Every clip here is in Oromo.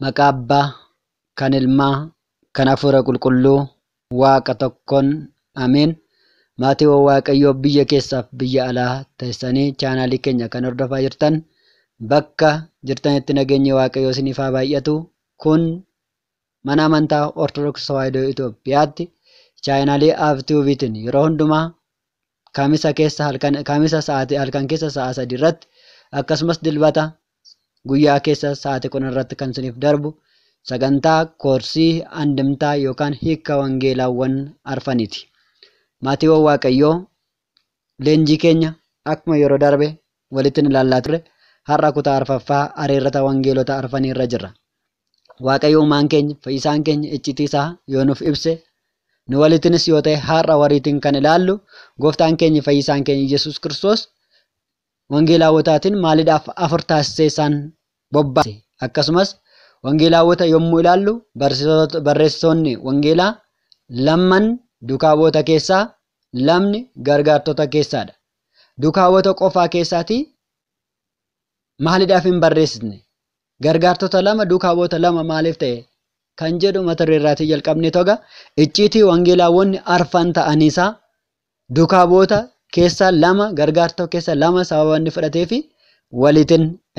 maqaa abbaa, kan ilmaa, kan hafuura qulqulluu, waaqa tokkoon ameen. Maatiiwwan Waaqayyoo biyya keessaaf biyya alaa teessanii chaanaalii keenya kan hordofaa jirtan bakka jirtanitti nageenyi Waaqayyoo isiniif haa baay'atu. Kun mana amantaa Ortodoksii Tawaahidoo Itoophiyaatti chaanaalii AF TVtiin yeroo hundumaa kaamisa keessa halkan keessa sa'a sadii irratti akkasumas dilbata guyyaa keessa sa'atii kun irratti kan isiniif darbu sagantaa koorsii andimtaa yookaan hiika wangeelaawwan arfaniiti. Maatiiwwan Waaqayyoo leenjii keenya akkuma yeroo darbe walitti nu laallaa turre har'a kutaa arfaffaa harerata wangeelota arfanii irra jirra. Waaqayyo uumaan keenya fayyisaan keenya iccitii isaa yoo nuuf ibse nu walittinis yoo ta'e har'a wariitiin kan ilaallu gooftaan keenya fayyisaan keenya Yesuus kiristoos ወንጌላዎታትን ማልዳፍ አፍርታሴሳን ቦባሴ አከስመስ ወንጌላዎተ የሙ ይላሉ በርሴሶኒ ወንጌላ ለመን ዱካቦተ ኬሳ ለምን ገርጋርቶተ ኬሳደ ዱካቦተ ቆፋ ኬሳቲ ማልዳፊን በርሴስኒ ገርጋርቶተ ለመ ዱካቦተ ለመ ማልፍተ ከንጀዱ መትሪራት የልቀምኒ ቶጋ እጭቲ ወንጌላዎኒ አርፈንተ አኒሳ ዱካቦታ Keessa lama gargaartoo keessa lama sababa inni fudhatee fi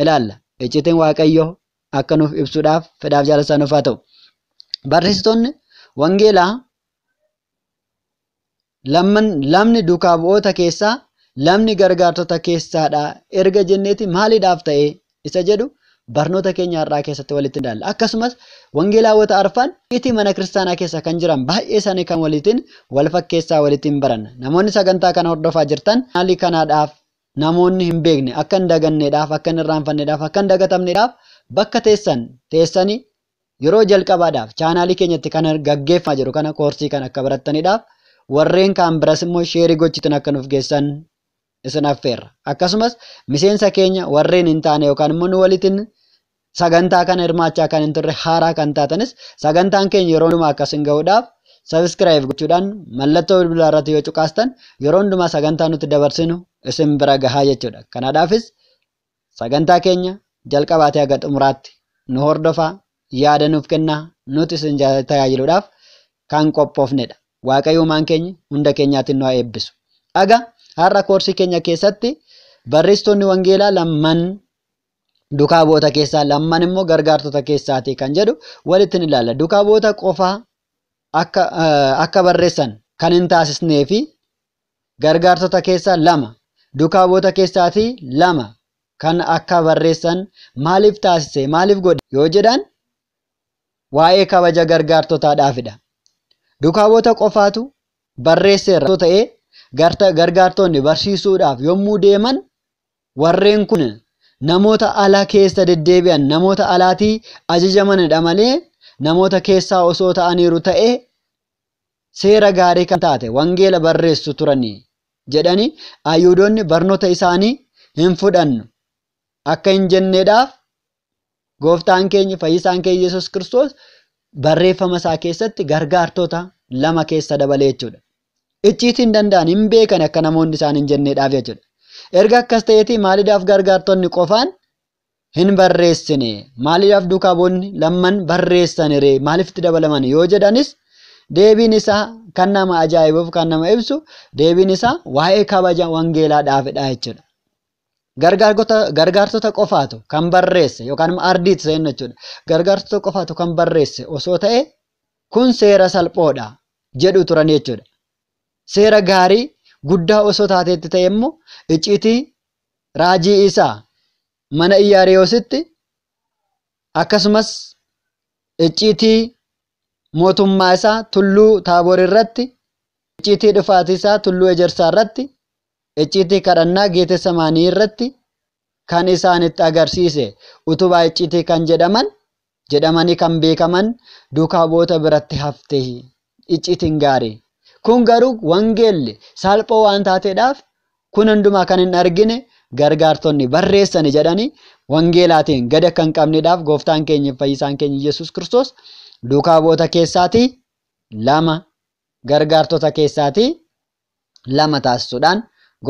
ilaalla. Icciitiin Waaqayyoo akka nuuf ibsuudhaaf fedhaaf jaalasaan nuuf ta'u. Barreessitoonni Wangeelaa lamni dukaa bu'oota keessaa lamni gargaartota keessaadha erga jenneeti maaliidhaaf ta'e isa jedhu barnoota keenya har'aa keessatti walitti hin Akkasumas wangeelaawwata arfan itti mana kiristaanaa keessa kan jiran baay'ee isaanii kan waliitiin wal fakkeessaa waliitiin baranna. Namoonni sagantaa kana hordofaa jirtan maalii kanaadhaaf namoonni hin beekne akka hin daganneedhaaf, akka hin irraanfanneedhaaf, akka hin dagatamneedhaaf bakka teessan teessanii yeroo jalqabaadhaaf chaanaalii keenyatti kan gaggeeffamaa jiru kana koorsii kan akka barattaniidhaaf warreen kaan biras immoo sheerii gochitin akka nuuf geessan isin affeerra. Akkasumas miseensa keenya warreen hin taane yookaan immoo nu waliitiin sagantaa kana hirmaachaa kan hin turre haaraa kan taatanis sagantaan keenya yeroo hundumaa akkas hin ga'uudhaaf sabiskiraayib gochuudhaan mallattoo bilbilaa irratti yoo cuqaastan yeroo hundumaa sagantaa nuti dabarsinu isin bira gahaa jechuudha. Kanaadhaafis sagantaa keenya jalqabaatee haga xumuraatti nu hordofaa yaada nuuf kennaa nuti isin tajaajiluudhaaf kan qophoofnedha. Waaqayyo maan keenya hunda keenyaatiin nu eebbisu. Aga har'a koorsii keenya keessatti barreessitoonni wangeelaa lamman Dukaa boota keessaa lamaan immoo gargaartota keessaati kan jedhu walitti ni ilaalla. Dukaa boota qofaa akka eh, barreessan kan hin taasisnee fi gargaartota keessaa lama dukaa boota keessaatii lama kan akka barreessan maaliif taasise maaliif godhe yoo jedhaan waa'ee kabaja gargaartotaadhaafidha. Dukaa boota qofaatu barreesseera ta'ee gargaartonni barsiisuudhaaf yommuu deeman warreen kun. namoota alaa keessa deddeebi'an namoota alaatii ajajamanidha malee namoota keessaa osoo ta'aniiru ta'e seera gaarii kan taate wangeela barreessu turanii jedhanii ayyuudonni barnoota isaanii hin fudhannu akka hin jenneedhaaf gooftaan keenya fayyisaan keenya yesus kiristoos barreeffama isaa keessatti gargaartoota lama keessa dabalee jechuudha. Icciitiin danda'an hin beekan akka namoonni isaan hin jenneedhaaf jechuudha. Erga akkas ta'eeti maaliidhaaf gargaartonni qofaan hin barreessine maaliidhaaf duukaboonni lamman barreessaniree maaliifti dabalaman yoo jedhanis deebiin isaa kan nama ajaa'ibuuf kan nama ibsu deebiin isaa waa'ee kabaja wangeelaa dhaafedha jechuudha. Gargaartota qofaatu kan barreesse yookaan ardiit seenna jechuudha. Gargaartota qofaatu kan barreesse osoo ta'e kun seera salphoodha jedhu turan jechuudha. Seera gaarii guddaa osoo taateetti ta'e immoo icciitii raajii isaa mana Iyyaariyoositti akkasumas icciitii mootummaa isaa tulluu Taaboor irratti icciitii dhufaatii isaa tulluu Ejersaa irratti icciitii kadhannaa geetessa maanii irratti kan isaanitti agarsiise utubaa icciitii kan jedhaman jedhamanii kan beekaman duukaa boota biratti hafte icciitiin gaarii. Kun garuu wangeelli salphoo waan taateedhaaf kun hundumaa kan hin argine gargaartonni barreessani jedhanii wangeelaatiin gad akka hin qabneedhaaf gooftaan keenya fayyisaan keenya Yesuus kiristoos duukaa bu'oota keessaatii lama gargaartota keessaatii lama taasisuudhaan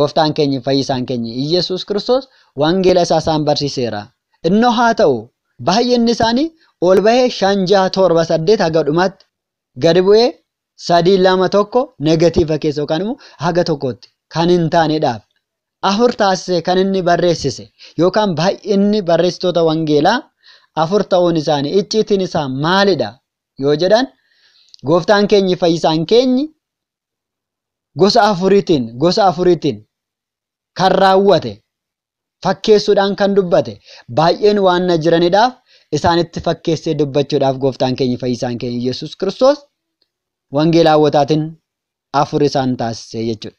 gooftaan keenya fayyisaan keenya Yesuus kiristoos wangeela isaa isaan barsiiseera. Innoo haa ta'u baay'inni isaanii ol bahee shan ja'a torba saddeet haga dhumaatti gadi bu'ee sadii lama tokko negatiiva keessa yookaan immoo haga tokkotti kan hin taanedhaaf afur taasise kan inni barreessise yookaan baay'inni barreessitoota wangeelaa afur ta'uun isaanii icciitiin isaa maalidha yoo jedhan gooftaan keenyi fayyisaan keenyi gosa afuriitiin kan raawwate fakkeessuudhaan kan dubbate baay'een waan na jiranidhaaf isaanitti fakkeessee dubbachuudhaaf gooftaan keenyi fayyisaan keenyi yesus kiristoos. wangeelaawwataatiin afur isaan taasise jechuudha.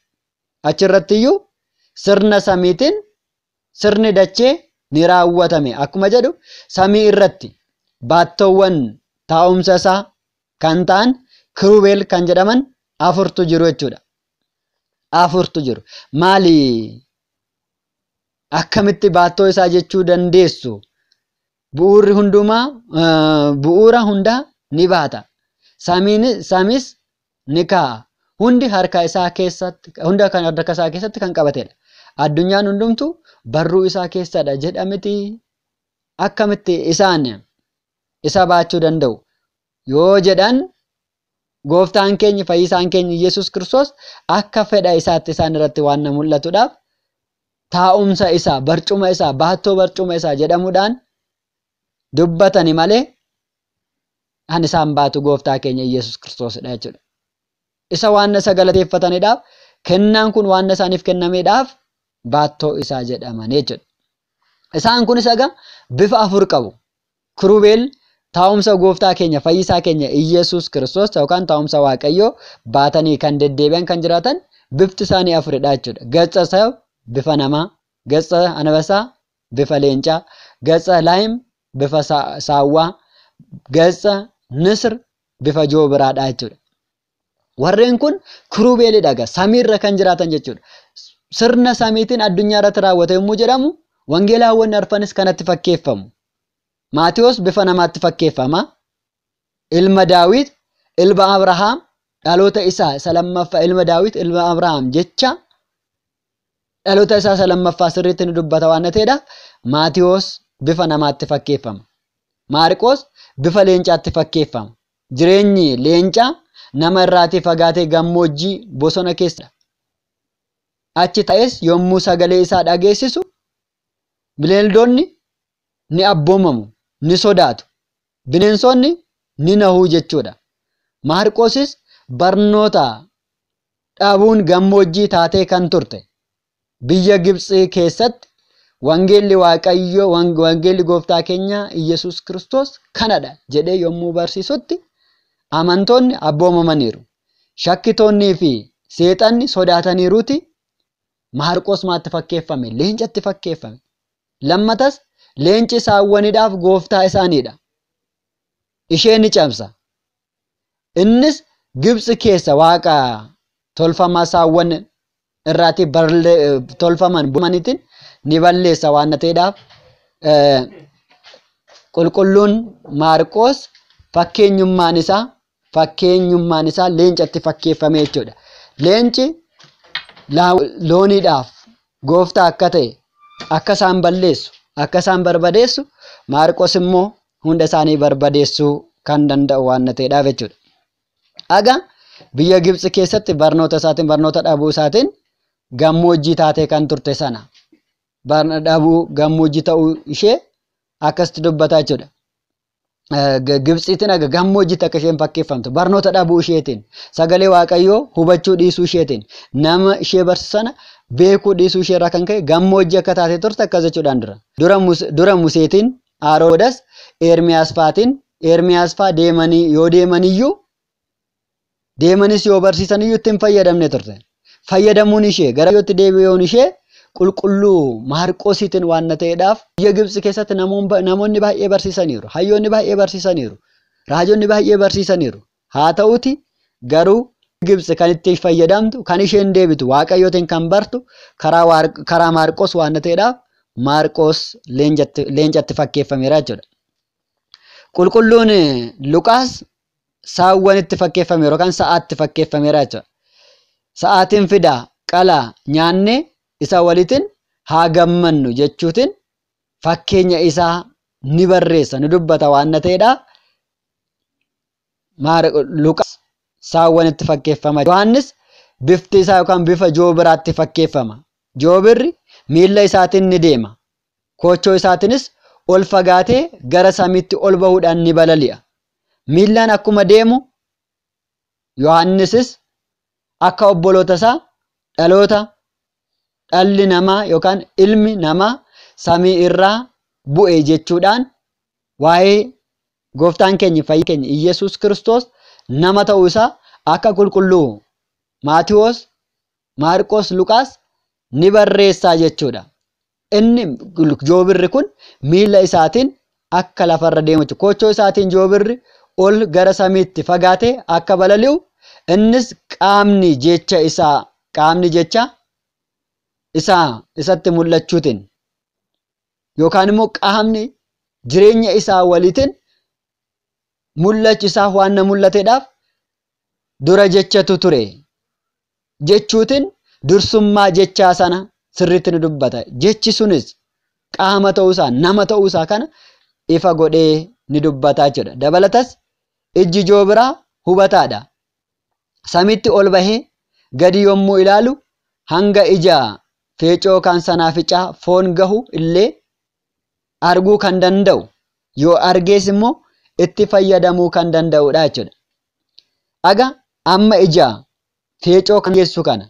Achirratti sirna samiitiin sirni dachee ni raawwatame. Akkuma jedhu samii irratti baattoowwan taa'umsa isaa kan ta'an kirubeel kan jedhaman afurtu jiru jechuudha. Afurtu jiru. akkamitti baattoo isaa jechuu dandeessu? bu'uura hundaa ni baata. Samiis ni kaa'a. Hundi harka isaa keessatti, kan harka isaa keessatti kan Addunyaan hundumtu barruu isaa keessadha jedhamiti akkamitti isaan isa baachuu danda'u yoo jedhan gooftaan keenya fayyisaan keenya Yesus kiristoos akka fedha isaatti isaan irratti waanna mul'atuudhaaf taa'umsa isaa, barcuma isaa, baattoo barcuma isaa jedhamuudhaan dubbatani malee Anis baatu gooftaa keenya Yesus Kiristoosidha jechuudha. Isa waan isa galateeffataniidhaaf kennaan kun waan isaaniif kennameedhaaf baattoo isaa jedhaman jechuudha. Isaan kunis egaa bifa afur qabu. Kurubeel taa'umsa gooftaa keenya fayyisaa keenya Iyyasuus Kiristoos yookaan taa'umsa Waaqayyoo baatanii kan deddeebi'an kan jiraatan bifti isaanii afuridha jechuudha. Gatsa isaa bifa namaa, gatsa anabasaa bifa leencaa, gatsa laayim bifa saawwaa, gatsa Nisir bifa joobiraadha jechuudha. Warreen kun kirubeeliidha. Samiirra kan jiraatan jechuudha. Sirna samiitiin addunyaa irratti raawwate yommuu jedhamu wangeelaawwan arfanis kanatti fakkeeffamu. Maatiyoos bifa namaatti fakkeeffama. Ilma Daawit, ilma Abrahaam, dhaloota isaa isa lammaffaa ilma Daawit, ilma Abrahaam jecha dhaloota isaa isa lammaffaa sirriitti ni dubbata waan ta'eedhaaf Maatiyoos bifa namaatti fakkeeffama. Maarqoos bifa leencaatti fakkeeffama. Jireenyi leencaa nama irraati fagaatee gammoojjii bosona keessadha. Achi taa'es yommuu sagalee isaa dhageessisu bineeldonni ni abboomamu, ni sodaatu. Bineensonni ni nahuu jechuudha. Maarqoosis barnoota dhaabuun gammoojjii taatee kan turte. Biyya Gibxii keessatti Wangeelli Waaqayyoo, wangeelli gooftaa keenya Iyyasuus Kiristoos kanadha jedhee yommuu barsiisutti amantoonni abboomamaniiru. Shakkitoonnii fi seexanni sodaataniiruuti. Maarqos maatti fakkeeffame? Leencatti fakkeeffame. Lammatas leenci saawwaniidhaaf gooftaa isaaniidha. Ishee ni cabsa. Innis Gibxi keessa waaqa tolfamaa saawwan irraati eh, tolfaman bu'amanitiin ni balleessa waan ta'eedhaaf eh, qulqulluun maarqoos fakkeenyummaan isaa fakkeenyummaan isaa leencatti fakkeeffame jechuudha. Leenci looniidhaaf gooftaa akka ta'e akka isaan balleessu akka isaan barbadeessu maarqoos immoo hunda isaanii barbadeessuu kan danda'u waan ta'eedhaaf jechuudha. Haga biyya gibsi keessatti barnoota isaatiin barnoota dhabuu isaatiin gammoojjii taatee kan turte sana barna dhabuu gammoojjii ta'uu ishee akkasitti dubbataa jechuudha. Gibsiitiin aga gammoojjiitti akka isheen fakkeeffamtu barnoota dhabuu isheetiin sagalee waaqayyoo hubachuu dhiisuu isheetiin nama ishee sana beekuu dhiisuu isheerraa kan ka'e gammoojjii akka taatee turte akkas jechuudhaan dura. Dura Museetiin Aroodas Eermiyaas Faatiin Eermiyaas Faa deemanii yoo deemaniyyuu deemanis yoo barsiisaniyyuu ittiin fayyadamne turte. fayyadamuun ishee gara biyyooti deebi'uun ishee qulqulluu maarqoosiitiin waan ta'eedhaaf biyya Gibsi keessatti namoonni baay'ee barsiisaniiru. Hayyoonni baay'ee barsiisaniiru. Raajonni baay'ee barsiisaniiru. Haa ta'uuti garuu Gibsi kan itti fayyadamtu kan isheen deebitu waaqayyootiin kan bartu karaa maarqoos waan ta'eedhaaf maarqoos leencatti fakkeeffameera jechuudha. Qulqulluun Luqaas saawwan itti fakkeeffame yookaan sa'aatti fakkeeffameera jechuudha. sa'aatiin fidaa qalaa nyaannee isa walitiin haa gammannu jechuutin fakkeenya isaa ni barreessa ni dubbata waan na ta'edhaa. Luqaas saawwanitti fakkeeffama. Yohaannis bifti isaa yookaan bifa joobiraatti fakkeeffama. Joobirri miilla isaatiin ni deema. Koochoo isaatiinis ol fagaatee gara samiitti ol bahuudhaan ni balali'a. Miillaan akkuma deemu Yohaannisis akka obboloota isaa dhaloota dhalli namaa yookaan ilmi namaa samii irraa bu'e jechuudhaan waa'ee gooftaan keenya fayyaa keenya Kiristoos nama tau isaa akka qulqulluu Maatiwoos, Maarqoos, Luqaas ni barreessaa jechuudha. Inni joobirri kun miila isaatiin akka lafarra deemu Kochoo isaatiin joobirri ol gara samiitti fagaatee akka balali'u Innis qaamni jecha isaa qaamni jecha isaa isatti mul'achuutiin yookaan immoo qaamni jireenya isaa waliitiin mul'achu isaa waan mul'ateedhaaf dura jechatu ture. Jechuutiin dursummaa jechaa sana sirriitti ni dubbata. Jechi sunis qaama ta'uusaa nama ta'uusaa kana ifa godhee ni dubbataa jechuudha. Dabalatas ijji joo biraa hubataadha. samitti ol bahee gadi yommuu ilaalu hanga ijaa feecoo kan ficaa foon gahu illee arguu kan danda'u yoo argees immoo itti fayyadamuu kan danda'udha jechuudha. Dhagaa, amma ijaa feecoo kan geessu kana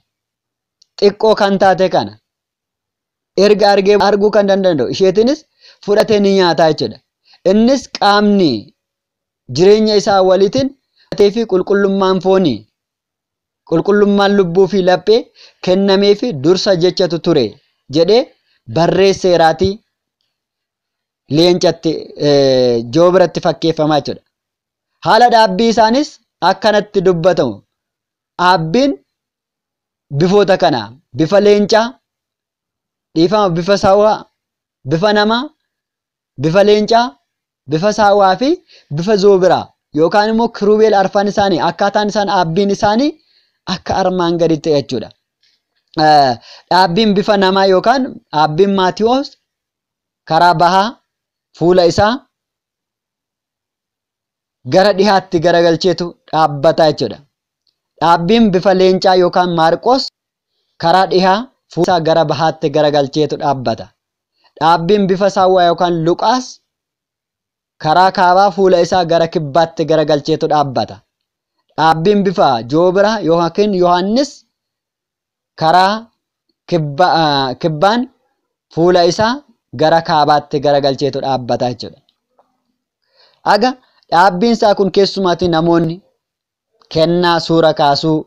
xiqqoo kan taate kana erga argee arguu kan danda'u isheetinis fudhatee ni nyaataa jechuudha. Innis qaamni jireenya isaa waliitiin qulqullummaan foonii qulqullummaan lubbuu fi laphee kennameef dursa jechatu ture jedhee barreesseeraati leencatti joo biratti fakkeeffamaa jechuudha. Haala dhaabbii isaaniis akkanatti dubbatamu. Dhaabbiin bifoota kana bifa leencaa, dhiifama bifa saawwaa, bifa namaa, bifa leencaa, bifa saawwaa fi bifa zoobiraa yookaan immoo kiruubeel arfan isaanii akkaataan isaan dhaabbiin isaanii akka armaan gaditti jechuudha. Dhaabbiin bifa namaa yookaan dhaabbiin maatiyoos karaa bahaa fuula isaa gara dhihaatti garagalcheetu dhaabbata jechuudha. Dhaabbiin bifa leencaa yookaan maarqoos karaa dhihaa fuula gara bahaatti garagalcheetu dhaabbata. Dhaabbiin bifa saawwaa yookaan luqaas karaa kaabaa fuula isaa gara kibbaatti garagalcheetu dhaabbata. dhaabbiin bifaa joobira yookiin Yohaannis karaa kibbaan fuula isaa gara kaabaatti garagalcheetu dhaabbataa jechuudha. dhaabbiin isaa kun keessumaatii namoonni kennaa suura kaasuu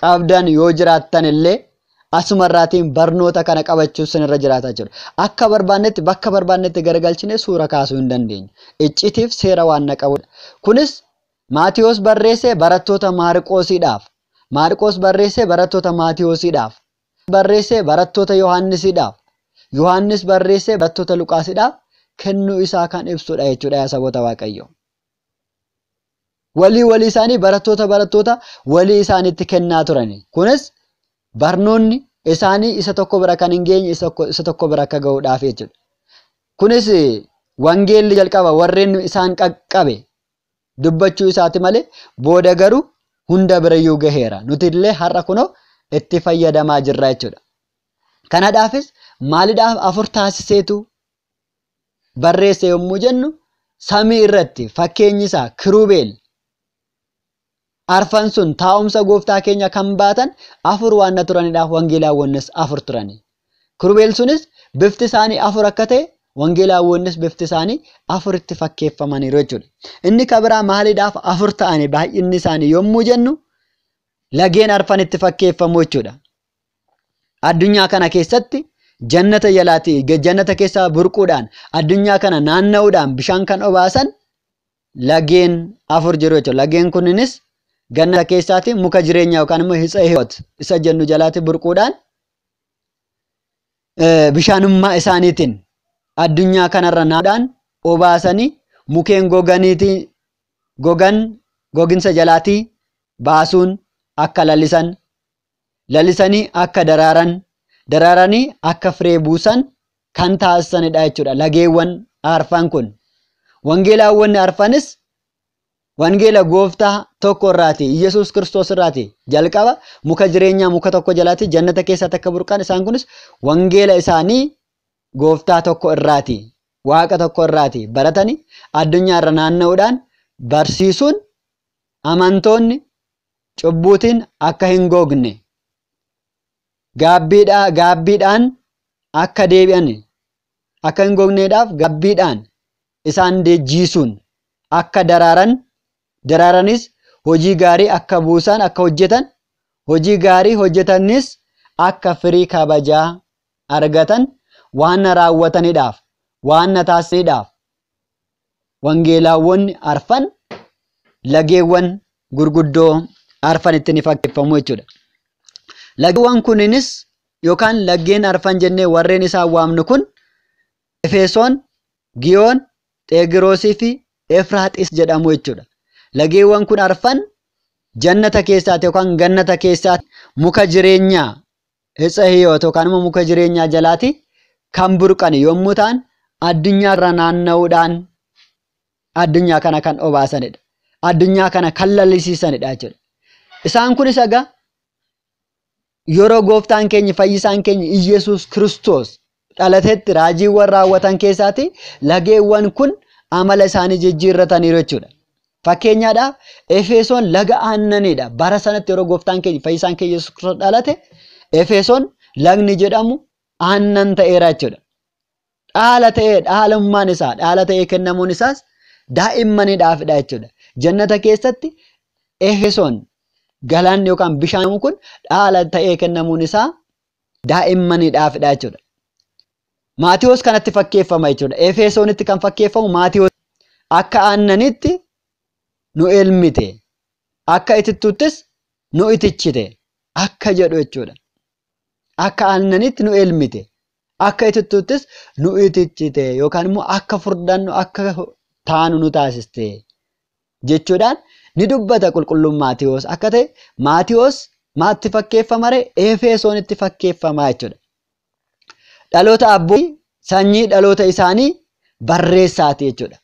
qabdan yoo jiraattan illee asumarraatiin barnoota kana qabachuuf sinirra jiraataa jiru. Akka barbaannetti bakka barbaannetti suura kaasuu hin dandeenye. Iccitiif seera waan naqabudha. Kunis Maatiyoos barreesse barattoota Maarqoosiidhaaf. Maarqoos barreesse barattoota Maatiyoosiidhaaf. Barreesse barattoota Yohaannisiidhaaf. Yohaannis barreesse barattoota Luqaasiidhaaf kennuu isaa kan ibsudha jechuudha yaa saboota Waaqayyoo. Walii walii isaanii barattoota barattoota walii isaaniitti kennaa turanii Kunis barnoonni isaanii isa tokko bira kan hin geenye isa tokko bira akka gahuudhaaf jechuudha. Kunis wangeelli jalqaba warreen isaan qaqqabe. dubbachuu isaati malee booda garuu hunda birayyuu gaheera. Nuti illee har'a kunoo itti fayyadamaa jirra jechuudha. kanadaafis maalidhaaf afur taasiseetu barreesse yommuu jennu samii irratti fakkeenyisaa kirubeel arfan sun taa'umsa gooftaa keenya kan baatan afur waanna turanidhaaf wangeelaawwannis afur turani. Kiruubeel sunis bifti isaanii afur akka ta'e wangeelaawwannis bifti isaanii afuritti fakkeeffamaniiru jechuudha. Inni kabiraa maaliidhaaf afur ta'anii baay'inni isaanii yommuu jennu lageen arfanitti fakkeeffamu jechuudha. Addunyaa kana keessatti jannata yalaati jannata keessaa burquudhaan addunyaa kana naanna'uudhaan bishaan kan obaasan lageen afur jiru jechuudha. Lageen kunninis gannata keessaati muka jireenyaa yookaan immoo hitsa hiwoot isa jennu jalaati burquudhaan bishaanummaa isaaniitiin addunyaa kanarra naadhaan obaasanii mukeen goganiitii goginsa jalaatii baasuun akka lalisan lalisanii akka daraaran daraaranii akka firee buusan kan taasisanidha jechuudha lageewwan arfan kun wangeelaawwan arfanis Wangeela gooftaa tokko irraatii Yesuus kiristoos irraatii Jalqaba muka jireenyaa muka tokko jalaatii Jannata keessaa takka burqaan isaan kunis wangeela isaanii gooftaa tokko irraati, waaqa tokko irraati baratanii addunyaa irra naanna'uudhaan barsiisuun amantoonni cubbuutiin akka hin gogne gaabbiidhaan akka deebi'an akka hin gogneedhaaf gaabbiidhaan isaan deejjiisuun akka daraaran daraaranis hojii gaarii akka buusan akka hojjetan hojii gaarii hojjetanis akka firii kabajaa argatan waan na raawwataniidhaaf, waan na taasisiidhaaf wangeelaawwanni arfan lageewwan gurguddoo arfan ittiin fakkeeffamu jechuudha. Lageewwan kuninis yookaan laggeen arfan jennee warreen isaan Efeson, kun Tegrosifi, Efrat Xeegiroosii fi Efraaxis jedhamu jechuudha. Lageewwan kun arfan jannata keessaati yookaan gannata keessaati muka jireenyaa esahiyo, Hiyoot yookaan muka jireenyaa jalaati. kan yommuu ta'an addunyaarra naanna'uudhaan addunyaa kana kan obaasanidha. Addunyaa kana kan lallisiisanidha jechuudha. Isaan kunis egaa yeroo gooftaan keenya fayyisaan keenya Iyyasuus kiristoos dhalatetti raajiiwwan raawwatan keessaati lageewwan kun amala isaanii jijjiirrataniiru jechuudha. Fakkeenyaadhaaf Efesoon laga aannaniidha. Bara sanatti yeroo gooftaan keenya fayyisaan keenya Yesuus kiristoos dhalate Efesoon lagni jedhamu aannan ta'eera jechuudha. Dhaala ta'ee dhaalummaan isaa dhaala ta'ee kennamuun isaas daa'immanidhaafidha jechuudha. Jannata keessatti ehesoon galaanni yookaan bishaan kun dhaala ta'ee kennamuun isaa daa'immanidhaafidha jechuudha. Maatiyoos kanatti fakkeeffama jechuudha. Efesoonitti kan fakkeeffamu maatiyoos akka aannanitti nu elmite akka itittuuttis nu itichite akka jedhu jechuudha. akka aannanitti nu elmite akka itittuuttis nu itichite yookaan immoo akka furdannu akka taanu nu taasiste jechuudhaan ni dubbata qulqulluun Maatiyoos akka ta'e Maatiyoos maatti fakkeeffamaree Efesoonitti fakkeeffamaa jechuudha. Dhaloota abboo sanyii dhaloota isaanii barreessaati jechuudha.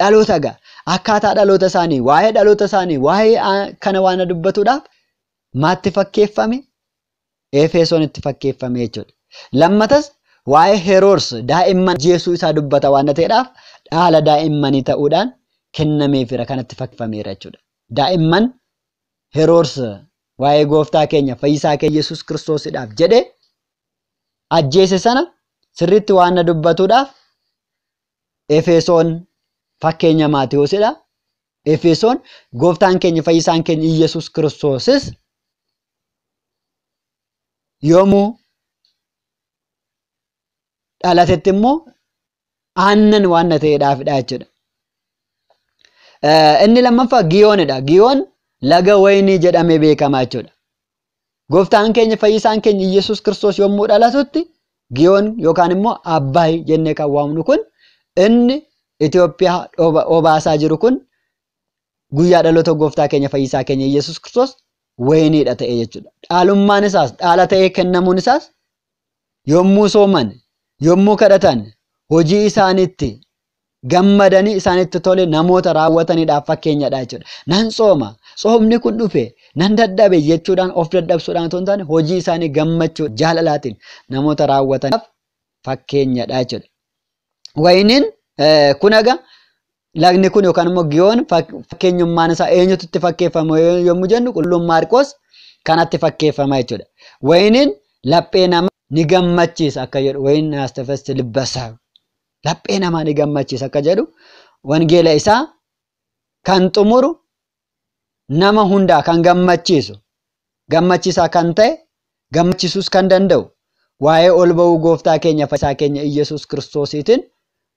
Dhaloota ga'a akkaataa dhaloota isaanii waa'ee dhaloota isaanii waa'ee kana waan dubbatuudhaaf maatti fakkeeffame Efesoon itti fakkeeffame jechuudha. Lammatas waa'ee Heroods daa'imman jeesuu isaa dubbata waan ta'eedhaaf dhaala daa'immanii ta'uudhaan kennameefira kanatti fakkifameera jechuudha. Daa'imman Heroods waa'ee gooftaa keenya fayyisaa keenya Yesuus Kiristoosidhaaf jedhee ajjeese sana sirriitti waan dubbatuudhaaf Efesoon fakkeenya Maatiyoosidha. Efesoon gooftaan keenya fayyisaan keenya Yesuus Kiristoosis yoomuu dhalatetti immoo aannan waan na ta'edhaafidha jechuudha. Inni lammaffaa giyoonidha. Giyoon laga waynii jedhamee beekama jechuudha. Gooftaan keenya fayyisaan keenya Iyyasuus kiristoos yommuu dhalatutti giyoon yookaan immoo abbaay jennee kan waamnu kun inni Itoophiyaa obaasaa jiru kun guyyaa dhaloota gooftaa keenya fayyisaa keenya Iyyasuus kiristoos wayiniidha ta'e jechuudha. Dhaalummaan isaas dhaala ta'ee kennamuun isaas yommuu sooman, yommuu kadhatan hojii isaanitti gammadanii isaanitti tolee namoota raawwataniidhaaf fakkeenyadha jechuudha. Nan sooma, soomni kun dhufee nan dadhabe jechuudhaan of dadhabsuudhaan otoo hojii isaanii gammachuu jaalalaatiin namoota raawwataniif fakkeenyadha jechuudha. Eh, lagni kun yookaan immoo giyoon fakkeenyummaan isaa eenyutu itti fakkeeffame yommuu jennu qulluun maarqoos kanatti fakkeeffama jechuudha. Wayiniin laphee nama ni gammachiisa akka jedhu wayiin naastafesti libbasaa laphee namaa ni gammachiisa akka jedhu wangeela isaa kan xumuru nama hundaa kan gammachiisu gammachiisaa kan ta'e gammachiisus kan danda'u waa'ee ol ba'uu gooftaa keenya fayyisaa keenya Iyyasuus kiristoosiitiin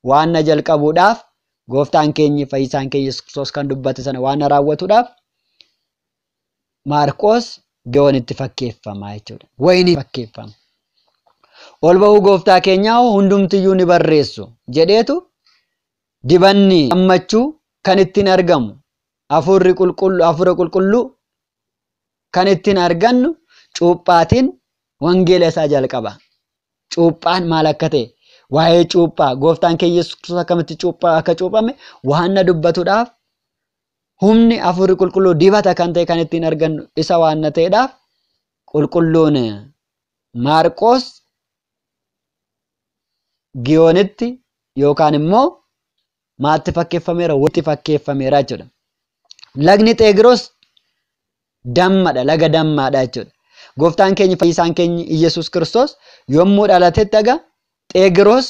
waan na jalqabuudhaaf gooftaan keenya fayyisaan keenya Yesuus kan dubbate sana waan raawwatuudhaaf Maarqoos ga'oon itti fakkeeffama Wayini Ol bahuu gooftaa keenyaa hundumtiyyuu ni barreessu jedheetu dibanni ammachuu kan ittiin argamu hafuurri qulqulluu kan ittiin argannu cuuphaatiin wangeela isaa jalqaba. Cuuphaan maal akka ta'e ዋኤ ጩጳ ጎፍታን ከኢየሱስ ክርስቶስ ከምት ጩጳ ከጩጳሜ ዋህና ዱበቱ ዳፍ ሁምኒ አፉሪ ቁልቁሎ ዲባታ ካንተ ካንቲን አርገን እሳ ዋህና ተዳፍ ቁልቁሎን ማርቆስ ጊዮንቲ ዮካን ሞ ማት ፈከፈሜረ ወቲ ፈከፈሜራ ጆደ ለግኒ ጤግሮስ ደማዳ ለገ ደማዳ ጆደ ጎፍታን ከኝ ፈይሳን ከኝ ኢየሱስ ክርስቶስ ዮሙ ዳላቴ ተጋ ጤግሮስ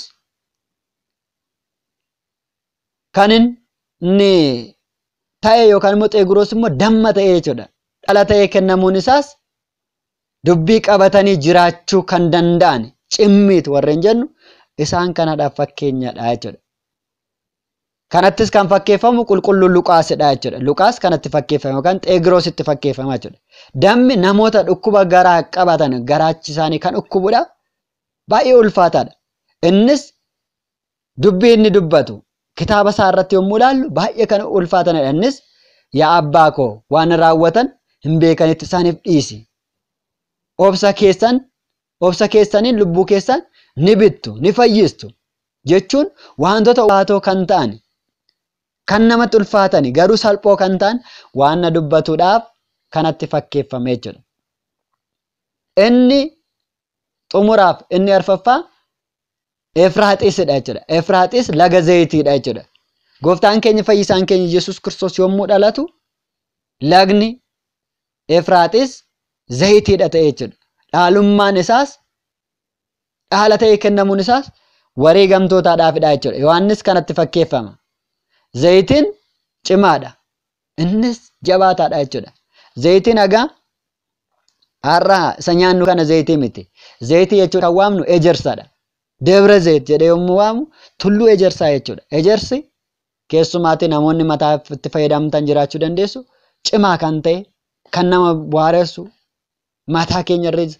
kan inni ta'e yookaan immoo xeeguroos damma ta'e jechuudha. Dhala ta'e kennamuun isaas dubbii qabatanii jiraachuu kan danda'an cimmiitu warreen jennu isaan kanadhaaf fakkeenyadha jechuudha. Kanattis kan fakkeeffamu qulqulluu Luqaasidha jechuudha. Luqaas kanatti fakkeeffama yookaan xeeguroositti fakkeeffama jechuudha. Dammi namoota dhukkuba garaa qabatan garaachi isaanii kan dhukkubuudhaaf baay'ee ulfaataadha. Innis dubbii inni dubbatu kitaaba isaa irratti yommuu ilaallu baay'ee kan ulfaatanidha. Innis yaa abbaa koo waan raawwatan hin beekanitti isaaniif dhiisi. Obsa keessan keessaniin lubbuu keessan ni bittu, ni fayyistu jechuun wantoota ulfaatoo kan ta'an kan namatti ulfaatan garuu salphoo kan ta'an waan dubbatuudhaaf kanatti fakkeeffame jechuudha. Inni xumuraaf inni arfaffaa ኤፍራጤስ ሄዳ ጅራ ኤፍራጤስ ለገዘይት ሄዳ ጅራ ጎፍታን ከኝ ፈይሳን ከኝ ኢየሱስ ክርስቶስ yommuu dhalatu lagni ኤፍራጤስ ዘይት ሄዳ ta'e ጅራ dhaalummaan isaas dhaala ta'e kennamuun isaas waree gamtootaadhaafidha jechuudha. Yohaannis kanatti fakkeeffama. Zayitiin cimaadha. Innis jabaataadha jechuudha. Zayitiin hagaa har'a isa nyaannu kana zayitii miti. Zayitii jechuun kan waamnu ejersadha. ደብረ ዘይት ጀደ የሙ ቱሉ ኤጀርሳ የቸውደ ኤጀርሲ ኬሱ ማቴ ነሞኒ መታ ፍትፈይዳ ደንዴሱ ጭማ ካንተ ከነማ ቧረሱ ማታ ኬኛ ሬዝ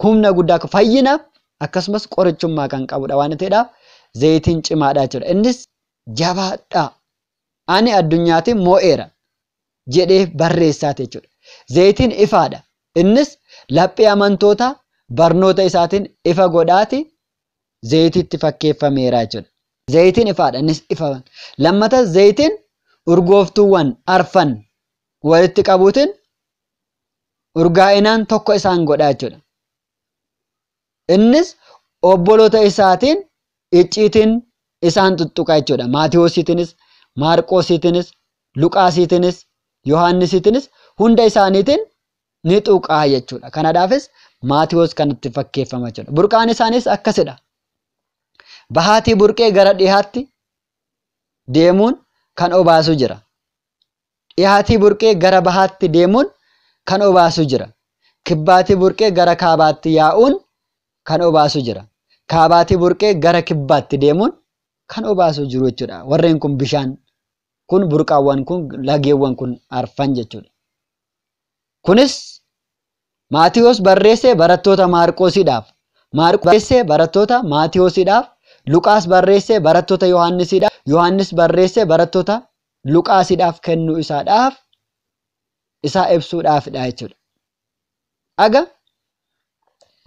ኩምነ ጉዳ ኩ ፈይና አከስመስ ቆርቹማ ካንቀቡ ዳዋነ ቴዳ ዘይትን ጭማ ዳቸውደ እንዲስ ጃባዳ አኒ አዱኛቲ ሞኤራ ጀዴ በሬሳት የቸውደ ዘይትን ኢፋዳ እንስ ለጵያ መንቶታ በርኖተ ኢሳትን ኢፈ ጎዳቲ zayitiitti fakkeeffameera jechuudha. Zayitiin ifaadha innis ifa. Lammatas zayitiin urgooftuuwwan arfan walitti qabuutiin urgaa'inaan tokko isaan godha jechuudha. Innis obboloota isaatiin icciitiin isaan tuttuqa jechuudha. Maatiyoosiitiinis, Maarqoosiitiinis, Luqaasiitiinis, Yohaannisiitiinis hunda isaaniitiin ni tuqaa jechuudha. Kanaadhaafis Maatiyoos kanatti fakkeeffama jechuudha. Burqaan isaaniis akkasidha. Bahaatii burqee gara dhihaatti deemuun kan obaasu jira. Dhihaatii burqee gara bahaatti deemuun kan obaasu jira. Kibbaatii burqee gara kaabaatti yaa'uun kan obaasu jira. Kaabaatii burqee gara kibbaatti deemuun kan obaasu jiru jechuudha. Warreen kun bishaan kun burqaawwan kun lageewwan kun arfan jechuudha. Kunis Maatiyoos barreesse barattoota Maarqoosiidhaaf. Maarqoos barreesse barattoota Luqaas barreesse barattoota Yohaannisiidhaaf. Yohaannis barreesse barattoota Luqaasiidhaaf kennuu isaadhaaf isaa ibsuudhaafidha jechuudha. Aga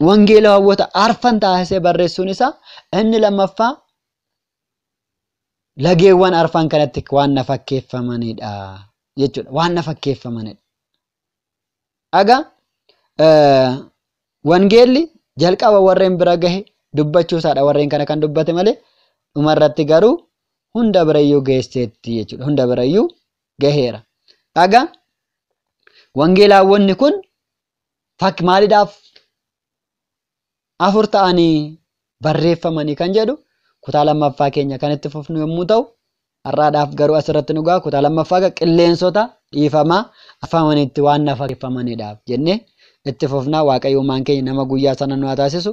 wangeelawawwota arfan taasisee barreessuun isaa inni lammaffaa lageewwan arfan kanatti waan na fakkeeffamanidha jechuudha. Waan na fakkeeffamanidha. Aga wangeelli jalqaba warreen bira gahe dubbachuusaadha warreen kana kan dubbate malee dhumarratti garuu hunda birayyuu geesseetti jechuudha. Hunda birayyuu gaheera. Dhagaa wangeelaawwanni kun fak maalidhaaf afur ta'anii barreeffamanii kan jedhu kutaa lammaffaa keenya kan itti fufnu yommuu ta'u har'aadhaaf garuu asirratti nu ga'a kutaa lammaffaa qilleensota dhiifamaa afamanitti waan nafa keffamaniidhaaf jennee itti fufnaa waaqayyummaan keenya nama guyyaa sana nu taasisu.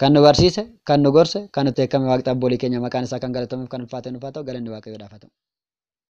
kan nu barsiise, kan nu gorse, kan nuti eekkame waaqxaabboolii keenya maqaan isaa kan galatamuuf kan ulfaate nuufaa ta'u galanni waaqayyoodhaaf haa ta'u.